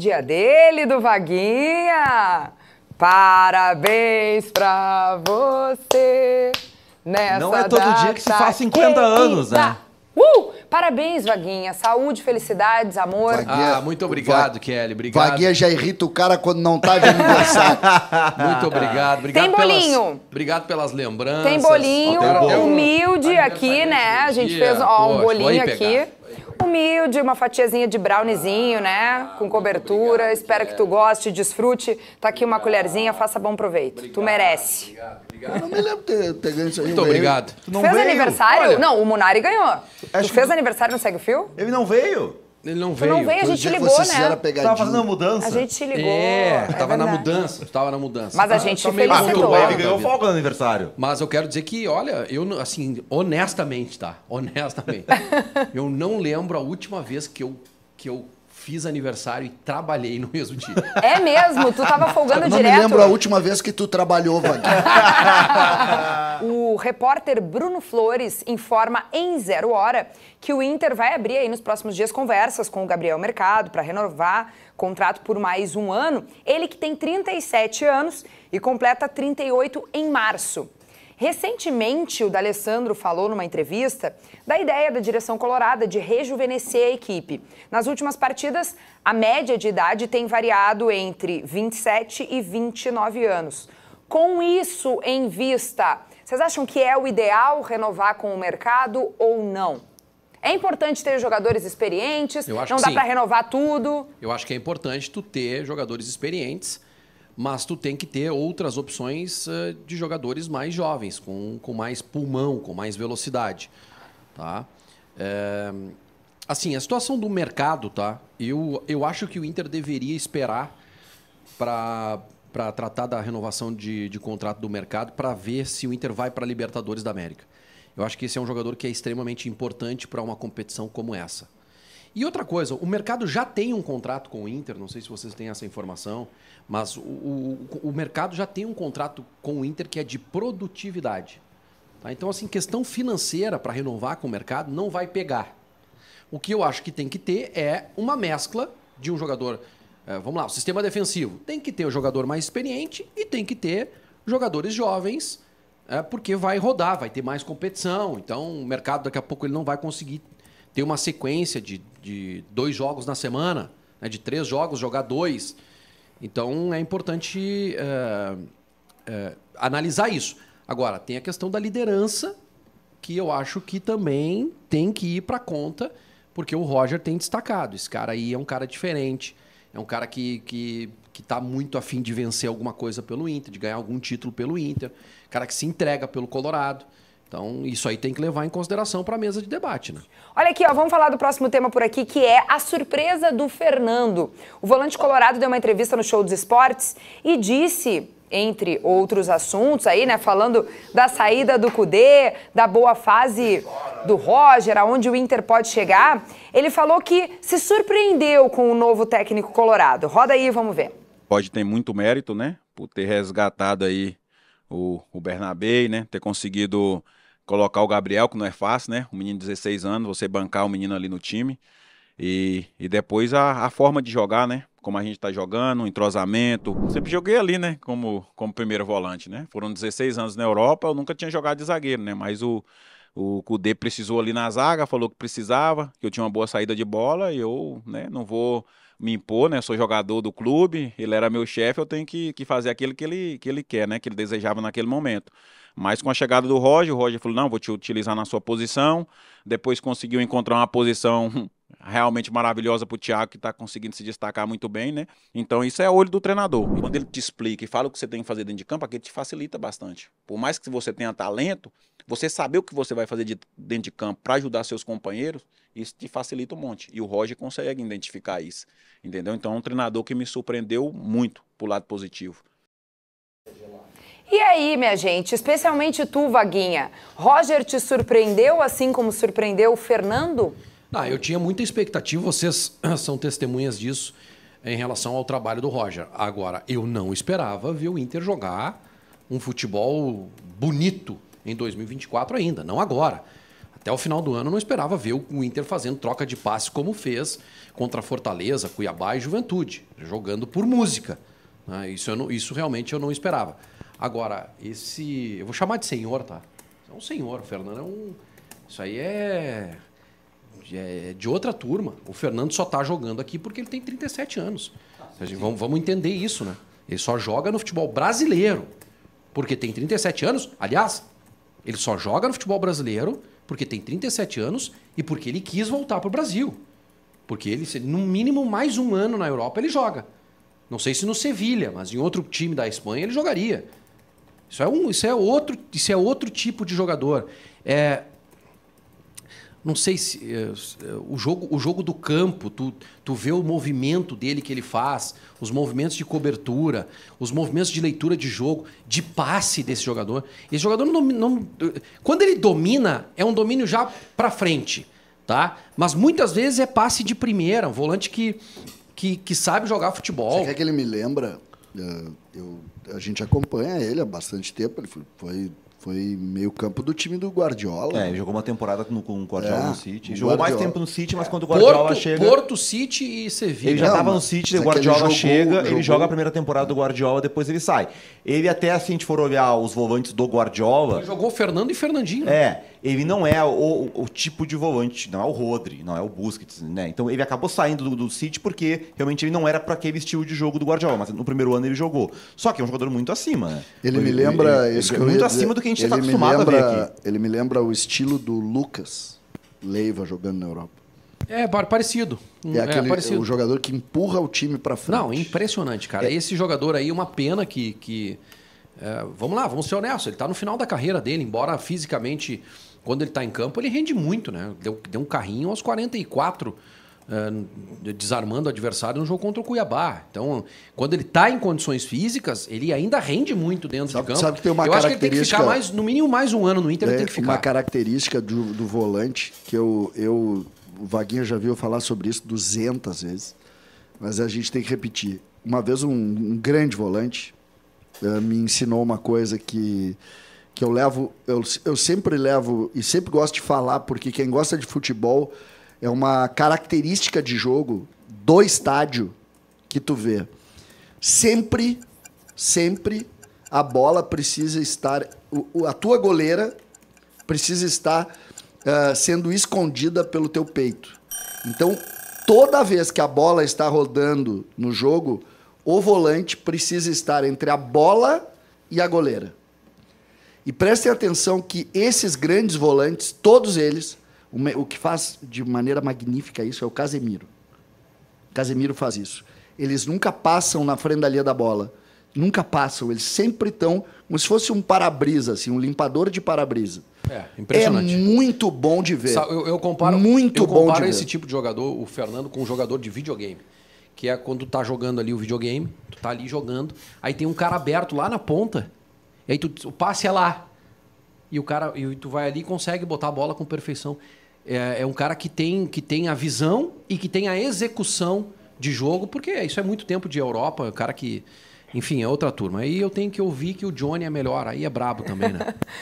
Dia dele, do Vaguinha! Parabéns pra você! Nessa Não é todo dia que se faz 50 querida. anos, né? Uh! Parabéns, Vaguinha. Saúde, felicidades, amor. Vaguinha, ah, muito obrigado, Va Kelly. Obrigado. Vaguinha já irrita o cara quando não tá de aniversário. muito obrigado. obrigado Tem bolinho. Pelas, obrigado pelas lembranças. Tem bolinho. Oh, tem humilde aqui, né? A gente fez ó, um bolinho aqui. Tipo humilde, uma fatiazinha de browniezinho, né? Com cobertura. Obrigado, Espero que tu goste, desfrute. Tá aqui uma colherzinha, faça bom proveito. Obrigado, tu merece. Obrigado, obrigado. Eu não me lembro de ter ganho isso aí. Muito obrigado. Tu não fez veio? aniversário? Olha, não, o Munari ganhou. tu fez que... aniversário no Segue o Fio? Ele não veio. Ele não veio. Não veio, a gente ligou, né? Pegadinha. Tava fazendo a mudança. A gente ligou. É, é tava verdade. na mudança, tava na mudança. Mas a tá gente ah, felicitou. Ah, ele ganhou folga no aniversário. Mas eu quero dizer que, olha, eu assim, honestamente, tá? Honestamente. eu não lembro a última vez que eu que eu fiz aniversário e trabalhei no mesmo dia. É mesmo? Tu tava folgando não direto? Não me lembro a última vez que tu trabalhou, Vaguinho. o o repórter Bruno Flores informa em zero hora que o Inter vai abrir aí nos próximos dias conversas com o Gabriel Mercado para renovar contrato por mais um ano. Ele que tem 37 anos e completa 38 em março. Recentemente, o D'Alessandro falou numa entrevista da ideia da direção colorada de rejuvenescer a equipe. Nas últimas partidas, a média de idade tem variado entre 27 e 29 anos. Com isso em vista, vocês acham que é o ideal renovar com o mercado ou não? É importante ter jogadores experientes? não dá para renovar tudo? Eu acho que é importante tu ter jogadores experientes, mas tu tem que ter outras opções eh, de jogadores mais jovens, com, com mais pulmão, com mais velocidade, tá? É, assim, a situação do mercado, tá? Eu, eu acho que o Inter deveria esperar para para tratar da renovação de, de contrato do mercado para ver se o Inter vai para a Libertadores da América. Eu acho que esse é um jogador que é extremamente importante para uma competição como essa. E outra coisa, o mercado já tem um contrato com o Inter, não sei se vocês têm essa informação, mas o, o, o mercado já tem um contrato com o Inter que é de produtividade. Tá? Então, assim, questão financeira para renovar com o mercado não vai pegar. O que eu acho que tem que ter é uma mescla de um jogador é, vamos lá, o sistema defensivo. Tem que ter o jogador mais experiente e tem que ter jogadores jovens, é, porque vai rodar, vai ter mais competição. Então, o mercado daqui a pouco ele não vai conseguir ter uma sequência de, de dois jogos na semana, né, de três jogos, jogar dois. Então, é importante é, é, analisar isso. Agora, tem a questão da liderança, que eu acho que também tem que ir para conta, porque o Roger tem destacado. Esse cara aí é um cara diferente é um cara que, que, que tá muito afim de vencer alguma coisa pelo Inter, de ganhar algum título pelo Inter, cara que se entrega pelo Colorado. Então, isso aí tem que levar em consideração para a mesa de debate, né? Olha aqui, ó, vamos falar do próximo tema por aqui, que é a surpresa do Fernando. O volante colorado deu uma entrevista no Show dos Esportes e disse entre outros assuntos aí, né? Falando da saída do Cudê, da boa fase do Roger, aonde o Inter pode chegar. Ele falou que se surpreendeu com o novo técnico colorado. Roda aí, vamos ver. Pode ter muito mérito, né? Por ter resgatado aí o, o né? Ter conseguido colocar o Gabriel, que não é fácil, né? Um menino de 16 anos, você bancar o menino ali no time. E, e depois a, a forma de jogar, né? como a gente está jogando, um entrosamento. Sempre joguei ali, né? Como, como primeiro volante, né? Foram 16 anos na Europa, eu nunca tinha jogado de zagueiro, né? Mas o, o Kudê precisou ali na zaga, falou que precisava, que eu tinha uma boa saída de bola e eu né, não vou me impor, né? Sou jogador do clube, ele era meu chefe, eu tenho que, que fazer aquilo que ele, que ele quer, né? Que ele desejava naquele momento. Mas com a chegada do Roger, o Roger falou: não, vou te utilizar na sua posição. Depois conseguiu encontrar uma posição realmente maravilhosa para o Thiago, que está conseguindo se destacar muito bem, né? Então isso é olho do treinador. E quando ele te explica e fala o que você tem que fazer dentro de campo, aquilo te facilita bastante. Por mais que você tenha talento, você saber o que você vai fazer de, dentro de campo para ajudar seus companheiros, isso te facilita um monte. E o Roger consegue identificar isso, entendeu? Então é um treinador que me surpreendeu muito pro lado positivo. E aí, minha gente, especialmente tu, Vaguinha, Roger te surpreendeu assim como surpreendeu o Fernando? Ah, eu tinha muita expectativa, vocês são testemunhas disso em relação ao trabalho do Roger. Agora, eu não esperava ver o Inter jogar um futebol bonito em 2024 ainda, não agora. Até o final do ano não esperava ver o Inter fazendo troca de passe como fez contra Fortaleza, Cuiabá e Juventude, jogando por música. Né? Isso, não, isso realmente eu não esperava. Agora, esse. Eu vou chamar de senhor, tá? É um senhor. O Fernando é um. Isso aí é. É de outra turma. O Fernando só está jogando aqui porque ele tem 37 anos. Ah, vamos, vamos entender isso, né? Ele só joga no futebol brasileiro porque tem 37 anos. Aliás, ele só joga no futebol brasileiro porque tem 37 anos e porque ele quis voltar para o Brasil. Porque ele, no mínimo, mais um ano na Europa ele joga. Não sei se no Sevilha, mas em outro time da Espanha ele jogaria. Isso é, um, isso é, outro, isso é outro tipo de jogador. É, não sei se é, o jogo, o jogo do campo, tu, tu vê o movimento dele que ele faz, os movimentos de cobertura, os movimentos de leitura de jogo, de passe desse jogador. Esse jogador não, não quando ele domina, é um domínio já para frente, tá? Mas muitas vezes é passe de primeira, um volante que que, que sabe jogar futebol. Você quer que ele me lembra é, eu, a gente acompanha ele há bastante tempo, ele foi foi meio campo do time do Guardiola. É, jogou uma temporada no, com o Guardiola é, no City. Jogou Guardiola. mais tempo no City, mas é. quando o Guardiola Porto, chega. Porto City e Sevilha. Ele já estava no City, é o Guardiola jogou, chega, jogou. ele joga a primeira temporada do Guardiola, depois ele sai. Ele até, se a gente for olhar os volantes do Guardiola. Ele jogou Fernando e Fernandinho. É, ele não é o, o, tipo de volante, não é o Rodri, não é o Busquets, né? Então ele acabou saindo do, do City porque realmente ele não era para aquele estilo de jogo do Guardiola, mas no primeiro ano ele jogou. Só que é um jogador muito acima, né? Ele, ele me lembra. Ele, ele, ele é muito acima do que que a gente está acostumado lembra, a ver aqui. Ele me lembra o estilo do Lucas Leiva jogando na Europa. É, parecido. É, é aquele, é parecido. o jogador que empurra o time para frente. Não, impressionante, cara. É. Esse jogador aí, uma pena que... que é, vamos lá, vamos ser honestos. Ele está no final da carreira dele, embora fisicamente, quando ele está em campo, ele rende muito, né? Deu, deu um carrinho aos 44 eh, desarmando o adversário no jogo contra o Cuiabá. Então, quando ele está em condições físicas, ele ainda rende muito dentro sabe, de campo. Sabe que tem uma eu característica, acho que ele tem que ficar mais, no mínimo mais um ano no Inter, é, ele tem que ficar. Uma característica do, do volante que eu, eu, o Vaguinha já viu falar sobre isso 200 vezes, mas a gente tem que repetir. Uma vez um, um grande volante uh, me ensinou uma coisa que que eu levo, eu, eu sempre levo e sempre gosto de falar, porque quem gosta de futebol é uma característica de jogo do estádio que tu vê. Sempre, sempre a bola precisa estar. A tua goleira precisa estar uh, sendo escondida pelo teu peito. Então, toda vez que a bola está rodando no jogo, o volante precisa estar entre a bola e a goleira. E prestem atenção que esses grandes volantes, todos eles, o que faz de maneira magnífica isso é o Casemiro. Casemiro faz isso. Eles nunca passam na frente da linha da bola. Nunca passam, eles sempre estão como se fosse um para-brisa, assim, um limpador de para-brisa. É, impressionante. É muito bom de ver. Eu, eu comparo, muito eu bom comparo esse ver. tipo de jogador, o Fernando, com um jogador de videogame que é quando tu tá jogando ali o videogame, tu tá ali jogando, aí tem um cara aberto lá na ponta, e aí tu, o passe é lá. E o cara, e tu vai ali e consegue botar a bola com perfeição é, é, um cara que tem, que tem a visão e que tem a execução de jogo, porque isso é muito tempo de Europa, o cara que. Enfim, é outra turma. Aí eu tenho que ouvir que o Johnny é melhor, aí é brabo também, né?